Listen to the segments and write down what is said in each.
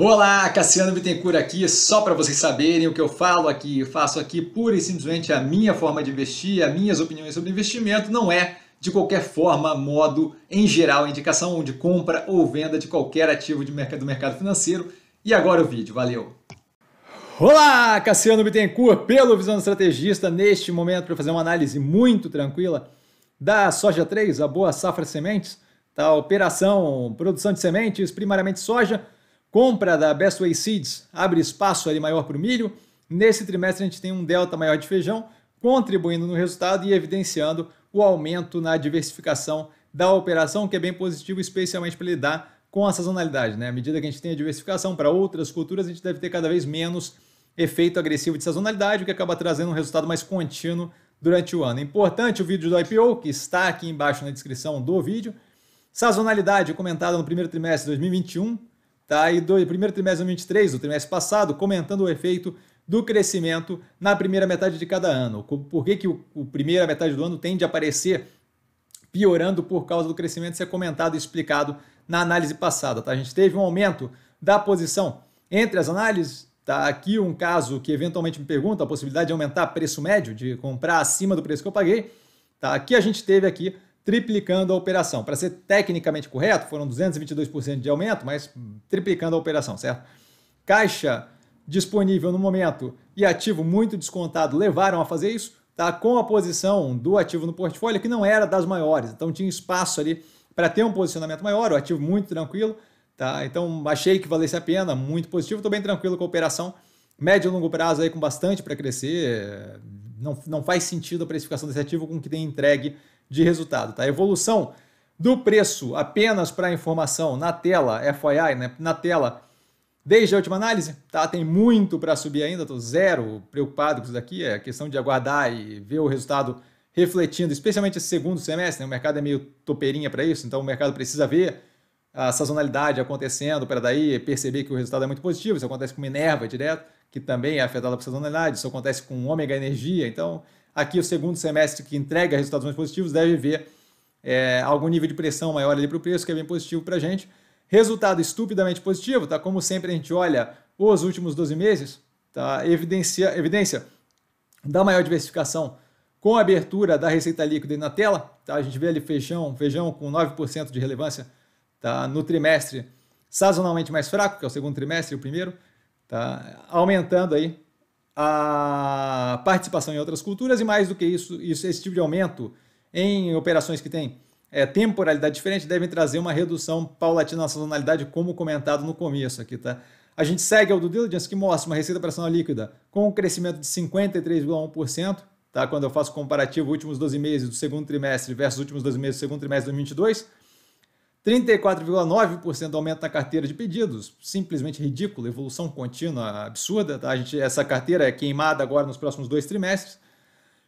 Olá, Cassiano Bittencourt aqui, só para vocês saberem o que eu falo aqui, eu faço aqui pura e simplesmente a minha forma de investir, as minhas opiniões sobre investimento, não é de qualquer forma, modo, em geral, indicação de compra ou venda de qualquer ativo de mercado, do mercado financeiro. E agora o vídeo, valeu! Olá, Cassiano Bittencourt, pelo Visão do Estrategista, neste momento para fazer uma análise muito tranquila da soja 3, a boa safra sementes, da tá? operação produção de sementes, primariamente soja, compra da Best Way Seeds abre espaço ali maior para o milho. Nesse trimestre a gente tem um delta maior de feijão, contribuindo no resultado e evidenciando o aumento na diversificação da operação, que é bem positivo, especialmente para lidar com a sazonalidade. Né? À medida que a gente tem a diversificação para outras culturas, a gente deve ter cada vez menos efeito agressivo de sazonalidade, o que acaba trazendo um resultado mais contínuo durante o ano. Importante o vídeo do IPO, que está aqui embaixo na descrição do vídeo. Sazonalidade comentada no primeiro trimestre de 2021, Tá? E do primeiro trimestre de 2023, o trimestre passado, comentando o efeito do crescimento na primeira metade de cada ano. Por que, que o, o primeira metade do ano tende a aparecer piorando por causa do crescimento? ser é comentado e explicado na análise passada. Tá? A gente teve um aumento da posição entre as análises. Tá? Aqui um caso que eventualmente me pergunta a possibilidade de aumentar preço médio, de comprar acima do preço que eu paguei. Tá? Aqui a gente teve aqui triplicando a operação. Para ser tecnicamente correto, foram 222% de aumento, mas triplicando a operação, certo? Caixa disponível no momento e ativo muito descontado levaram a fazer isso, tá? Com a posição do ativo no portfólio que não era das maiores, então tinha espaço ali para ter um posicionamento maior, o ativo muito tranquilo, tá? Então achei que valesse a pena, muito positivo, estou bem tranquilo com a operação. Médio e longo prazo aí com bastante para crescer, não, não faz sentido a precificação desse ativo com o que tem entregue de resultado. Tá? A evolução do preço, apenas para informação, na tela, FYI, né? na tela, desde a última análise, tá? tem muito para subir ainda, estou zero preocupado com isso daqui, é questão de aguardar e ver o resultado refletindo, especialmente esse segundo semestre, né? o mercado é meio topeirinha para isso, então o mercado precisa ver a sazonalidade acontecendo para daí perceber que o resultado é muito positivo, isso acontece com Minerva direto, que também é afetada por sazonalidade, isso acontece com ômega energia, então aqui o segundo semestre que entrega resultados mais positivos deve ver é, algum nível de pressão maior ali para o preço, que é bem positivo para a gente. Resultado estupidamente positivo, tá? Como sempre a gente olha os últimos 12 meses, tá? Evidencia, evidência da maior diversificação com a abertura da receita líquida na tela, tá? A gente vê ali feijão, feijão com 9% de relevância, tá? No trimestre sazonalmente mais fraco, que é o segundo trimestre, o primeiro, tá? Aumentando aí a participação em outras culturas e mais do que isso, isso esse tipo de aumento em operações que têm é, temporalidade diferente devem trazer uma redução paulatina na sazonalidade, como comentado no começo aqui, tá? A gente segue o do Diligence, que mostra uma receita operacional líquida com um crescimento de 53,1%, tá? quando eu faço comparativo últimos 12 meses do segundo trimestre versus últimos 12 meses do segundo trimestre de 2022, 34,9% aumento na carteira de pedidos, simplesmente ridículo, evolução contínua absurda. Tá? A gente, essa carteira é queimada agora nos próximos dois trimestres.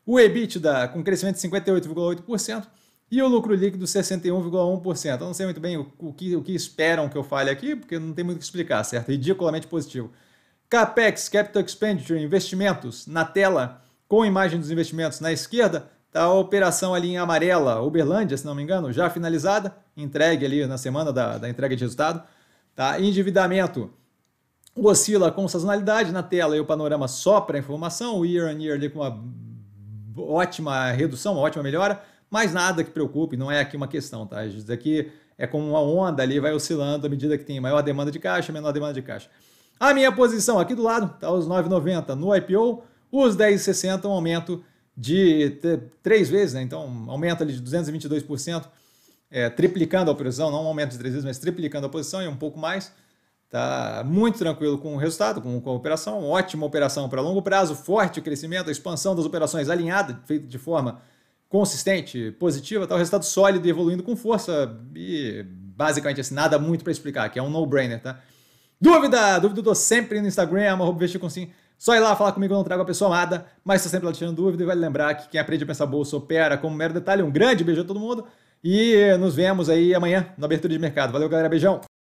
O EBITDA com crescimento de 58,8% e o lucro líquido 61,1%. Eu não sei muito bem o, o, que, o que esperam que eu fale aqui, porque não tem muito o que explicar, certo? Ridiculamente positivo. CAPEX, Capital Expenditure, investimentos na tela com imagem dos investimentos na esquerda, Está a operação ali em amarela, Uberlândia, se não me engano, já finalizada, entregue ali na semana da, da entrega de resultado. Tá? Endividamento oscila com sazonalidade na tela e o panorama só para informação, o year on year ali com uma ótima redução, uma ótima melhora, mas nada que preocupe, não é aqui uma questão, tá? Isso aqui é como uma onda ali, vai oscilando à medida que tem maior demanda de caixa, menor demanda de caixa. A minha posição aqui do lado, tá os 9,90 no IPO, os 10,60 um aumento de três vezes, né? então aumenta ali de 222%, é, triplicando a posição, não um aumento de três vezes, mas triplicando a posição e um pouco mais. Tá muito tranquilo com o resultado, com, com a operação, ótima operação para longo prazo, forte o crescimento, a expansão das operações alinhada, feita de forma consistente, positiva, tá o resultado sólido e evoluindo com força e basicamente assim, nada muito para explicar, que é um no-brainer, tá? Dúvida, dúvida eu sempre no Instagram, arroba só ir lá falar comigo, eu não trago a pessoa amada, mas estou sempre lá tirando dúvida e vale lembrar que quem aprende a pensar bolsa opera como um mero detalhe. Um grande beijo a todo mundo e nos vemos aí amanhã na abertura de mercado. Valeu, galera. Beijão!